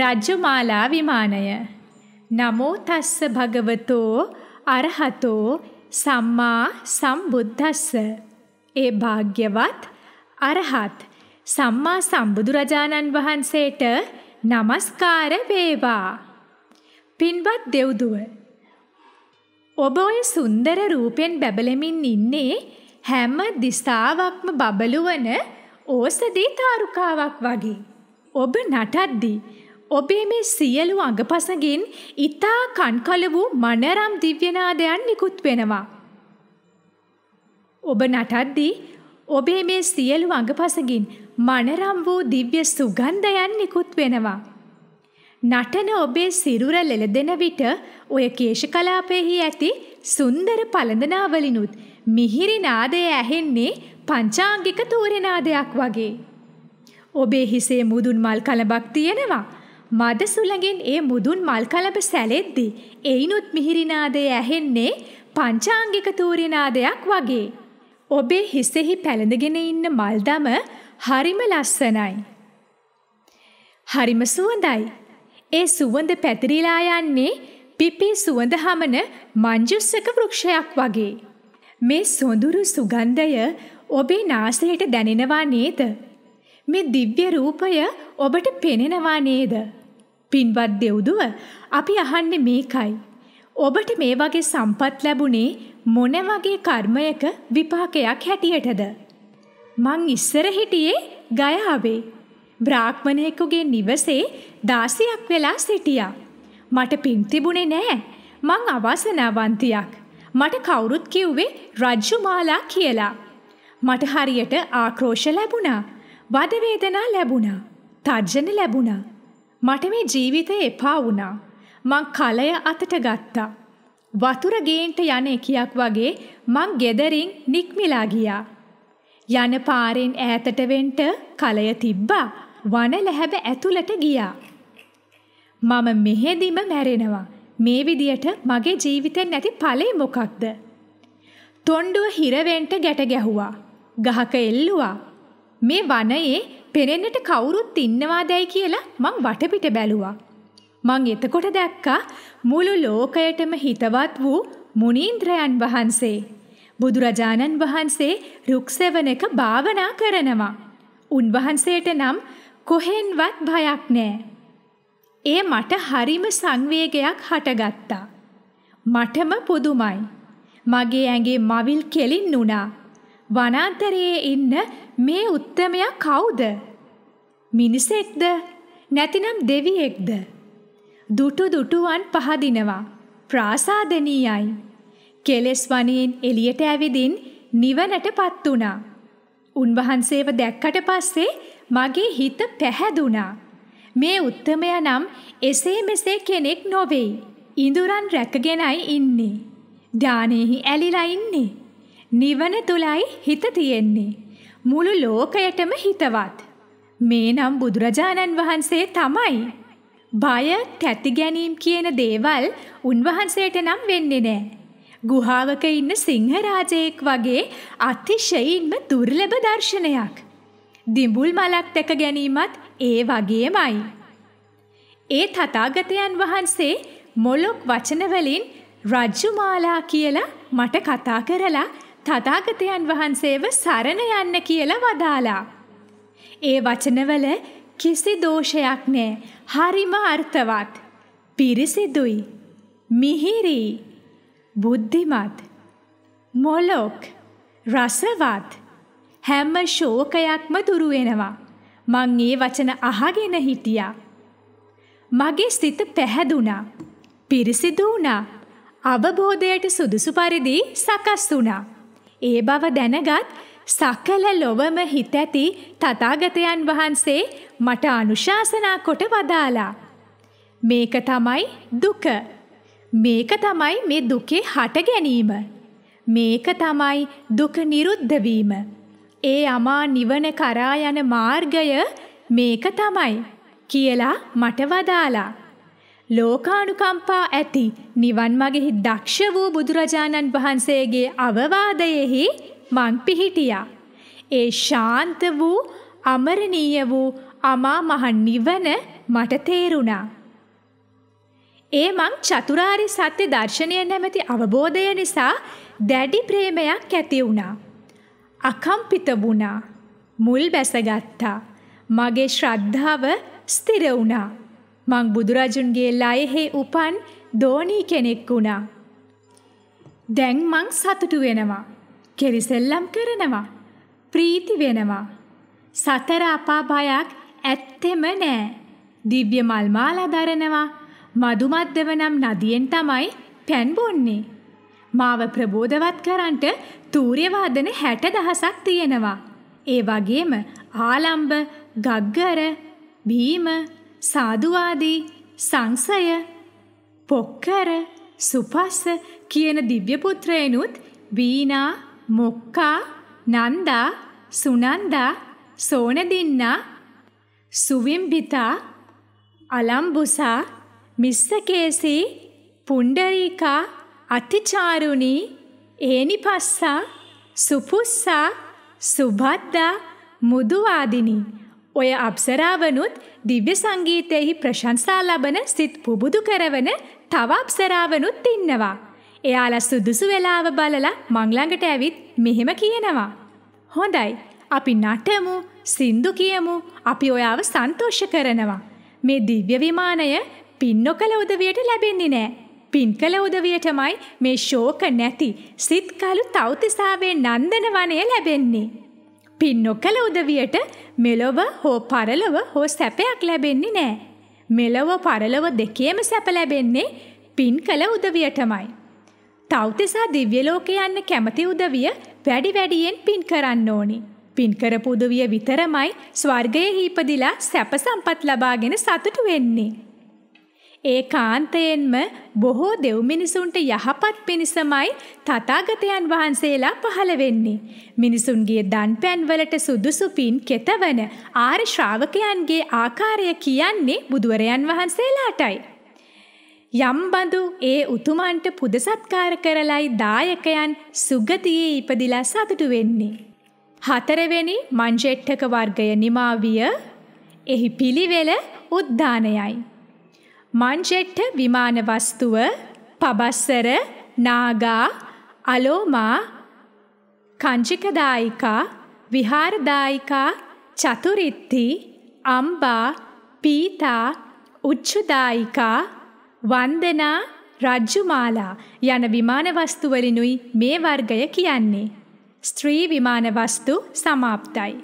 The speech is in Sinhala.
රජ්ජුමාලා විමානය. නමෝ තස්ස භගවතෝ අරහතෝ සම්මා සම්බුද්දස්ස. ඒ භාග්‍යවත් අරහත් සම්මා සම්බුදුරජාණන් වහන්සේට නමස්කාර වේවා. පින්වත් දෙව්දුව. ඔබ ඔය සුන්දර රූපෙන් බැබලෙමින් ඉන්නේ හැම දිසාවක්ම බබළුවන ඕසදී තාරුකාවක් වගේ. ඔබ නටද්දී ඔබේ මේ සියලු අඟපසගින් ඊතා කන්කල වූ මනරම් දිව්‍යනාදයන් නිකුත් වෙනවා. ඔබ නටද්දී ඔබේ මේ සියලු අඟපසගින් මනරම් වූ දිව්‍ය සුගන්ධයන් නිකුත් වෙනවා. නටන ඔබේ සිරුර ලෙලදෙන විට ඔය කේශකලාපයෙහි ඇති සුන්දර පළඳනාවලිනුත් මිහිරි නාදය ඇහෙන්නේ පංචාංගික තූර්යනාදයක් වගේ. ඔබේ හිසේ මුදුන් මල් කලබක් තියෙනවා. මද සුළඟෙන් ඒ මුදුන් මල් කලබ සැලෙද්දි එයිනුත් මිහිරිනාදය ඇහෙන්නේ පංචාංගික තූරිනාදයක් වගේ. ඔබේ හිසෙහි පැළඳගෙන ඉන්න මල්දම හරිම ලස්සනයි. හරිම සුවඳයි. ඒ සුවඳ පැතිරිලා යන්නේ පිපි සුවඳ හමන මංජුස්සක වෘක්ෂයක් වගේ. මේ සොඳුරු සුගන්ධය ඔබේ නාසයට දැනෙනවා නේද? මේ දිව්‍ය රූපය ඔබට පෙනෙනවා නේද? පින්වත් දෙව්දුව අපි අහන්නේ මේකයි. ඔබට මේ වගේ සම්පත් ලැබුණේ මොන වගේ කර්මයක විපාකයක් හැටියටද? මං ඉස්සර හිටියේ ගයාවේ. බ්‍රාහ්මණයෙකුගේ නිවසේ දාසියක් වෙලා සිටියා. මට පින් තිබුණේ නෑ. මං අවසනාවන්තියක්. මට කවුරුත් කිව්වේ රජ්ජුමාලා කියලා. මට හරියට ආක්‍රෝෂ ලැබුණා. වද වේදනා ලැබුණා. තර්ජන ලැබුණා. මට මේ ජීවිතය එපා වුණා. මං කලය අතට ගත්තා. වතුර ගේන්ට යන එකියක් වගේ මං ගෙදරින් නික්මිලා ගියා. යන පාරෙන් ඈතට වෙන්ට කලය තිබ්බා. වන ලැහැබ ඇතුළට ගියා. මම මෙහෙදිම මැරෙනවා. මේ විදියට මගේ ජීවිතෙන් නැති ඵලෙ මොකක්ද? තොණ්ඩුව හිරවෙන්ට ගැට ගැහුවා. ගහක එල්ලුවා. මේ වනයේ පෙරෙන්නට කවුරුත් ඉන්නවාදැයි කියලා මං වටපිට බැලුවා. මං එතකොට දැක්කා මුළු ලෝකයටම හිතවත් වූ මුනීන්ද්‍රයන් වහන්සේ. බුදුරජාණන් වහන්සේ රුක්සෙවණක භාවනා කරනවා. උන්වහන්සේට නම් කොහෙන්වත් භයක් නෑ. ඒ මට හරිම සංවේගයක් හටගත්තා. මටම පුදුමයි. මගේ ඇඟේ මවිල් කෙලින් වුණා. වනාන්තරයේ ඉන්න මේ උත්තමයා කවුද? මිනිසෙක්ද? නැතිනම් දෙවියෙක්ද? දුටු දුටුවන් පහදිනවා. ප්‍රාසාදනීයයි. කෙලෙස් වනයෙන් එළියට ඇවිදින් නිවනටපත් වුණා. උන්වහන්සේව දැක්කට පස්සේ මගේ හිත පැහැදුනා. මේ උත්තමයා නම් එසේ මෙසේ කෙනෙක් නොවේ. ඉඳුරන් රැකගෙනයි ඉන්නේ. ධානයේහි ඇලිලා ඉන්නේ. නිවන තුලයි හිත තියෙන්නේ. මුළු ලෝකයටම හිතවත්. මේ නම් බුදුරජාණන් වහන්සේ තමයි. බය, තැති ගැනීම කියන දේවල් උන්වහන්සේට නම් වෙන්නේ නැහැ. ගුහාවක ඉන්න සිංහරාජයෙක් වගේ අතිශයින්ම දුර්ලභ දර්ශනයක්. දිඹුල් මලක් දැක ගැනීමත් ඒ වගේමයි. ඒ තථාගතයන් වහන්සේ මොලොක් වචන වලින් රජ්ජුමාලා කියලා මට කතා කරලා තථාගතයන් වහන්සේව සරණ යන්න කියලා වදාලා. ඒ වචනවල කිසි දෝෂයක් නෑ. හරිම අර්ථවත්. පිරිසිදුයි. මිහිරි. බුද්ධිමත්. මොලොක්. රසවත්. හැම ශෝකයක්ම දුරු වෙනවා. මං ඒ වචන අහගෙන හිටියා. මගේ සිත පැහැදුනා. පිරිසිදු වුණා. අවබෝධයට සුදුසු පරිදි සකස් වුණා. ඒ බව දැනගත් සකල ලොවම හිත ඇති තථාගතයන් වහන්සේ මට අනුශාසනා කොට වදාලා. මේක තමයි දුක. මේක තමයි මේ දුකේ හට ගැනීම. මේක තමයි දුක නිරුද්ධ වීම. ඒ අමා නිවන කරා යන මාර්ගය මේක තමයි කියලා මට වදාලා. ලෝකානුකම්පා ඇති නිවන් මගෙහි දක්ෂ වූ බුදුරජාණන් වහන්සේගේ අවවාදයෙහි මං පිහිටියා. ඒ ශාන්ත වූ අමරණීය වූ අමා මහ නිවන මට තේරුණා. ඒ මං චතුරාරි සත්‍ය දර්ශනය නැමැති අවබෝධය නිසා දැඩි ප්‍රේමයක් ඇති වුණා. අකම්පිත වුණා. මුල් බැසගත්තා. මගේ ශ්‍රද්ධාව ස්ථිර වුණා. මං බුදුරජුන්ගේ ලයෙහි උපන් දෝණී කෙනෙක් වුණා. දැන් මං සතුටු වෙනවා. කෙරිසෙල්ලම් කරනවා. ප්‍රීති වෙනවා. සතර අපා භයක් ඇත්තෙම නෑ. දිව්‍ය මල් මාලා දරනවා. මදුමද්දව නම් නදියෙන් තමයි පැන් බොන්නේ. මාව ප්‍රබෝධවත් කරන්නට තූර්ය වාදන 60000ක් තියෙනවා. ඒ වගේම ආලම්බ, ගග්ගර, භීම, සාදුවාදී සංසය පොක්කර සුපස්ස කියන දිව්‍යපුත්‍රයනුත් වීනා මොක්කා නන්දා සුනන්දා සෝනදින්නා සුවිම්බිතා අලම්බුසා මිස්සකේසී පුණ්ඩරීකා අතිචාරුණී ඒනිපස්සා සුපුස්සා සුබද්දා මුදුවාදිනී ඔය අප්සරාවනුත් දිව්‍ය සංගීතයෙහි ප්‍රශංසා ලබන සිත් පුබුදු කරවන තව අප්සරාවනුත් ඉන්නවා. එයාලා සුදුසු වෙලාව බලලා මං ළඟට ඇවිත් මෙහෙම කියනවා. හොඳයි. අපි නටමු, සින්දු කියමු, අපි ඔයාව සන්තෝෂ කරනවා. මේ දිව්‍ය විමානය පින් නොකල උදවියට ලැබෙන්නේ නෑ. පින් කළ උදවියටමයි මේ ශෝක නැති සිත්කලු තෞතිසාවේ නන්දන වනය ලැබෙන්නේ. පින් නොකළ උදවියට මෙලොව හෝ පරලොව හෝ සැපයක් ලැබෙන්නේ නෑ. මෙලොව පරලොව දෙකේම සැප ලැබෙන්නේ පින් කළ උදවියටමයි. තෞතිසා දිව්‍යලෝක යන්න කැමති උදවිය වැඩි වැඩියෙන් පින් කරන්න ඕනි. පින් කරපු උදවිය විතරමයි ස්වර්ගයේ හීපදිලා සැප සම්පත් ලබාගෙන සතුටු වෙන්නේ. ඒ කාන්තයෙන්ම බොහෝ දෙව් මිනිසුන්ට යහපත් පිණිසමයි තථාගතයන් වහන්සේලා පහළ වෙන්නේ. මිනිසුන්ගේ දන්පැන් වලට සුදුසු පින් කෙතවන ආර්ය ශ්‍රාවකයන්ගේ ආකාරය කියන්නේ බුදුවරයන් වහන්සේලාටයි. යම්බඳු ඒ උතුමන්ට පුද සත්කාර කරලයි දායකයන් සුගතියේ ඉපදිලා සතුටු වෙන්නේ. හතරවෙනි මංජෙට්ටක වර්ගය නිමාවිය එහි පිළිවෙල උද්දානයයි. මංජෙට්ට විමානවස්තුව පබස්සර නාගා අලෝමා කංචිකදායිකා විහාරදායිකා චතුරිත්ති අම්බා පීතා උච්චුදායිකා වන්දනා රජ්ජුමාලා යන විමානවස්තුවලිනුයි මේ වර්ගය කියන්නේ. ස්ත්‍රී විමානවස්තු සමාප්තයි.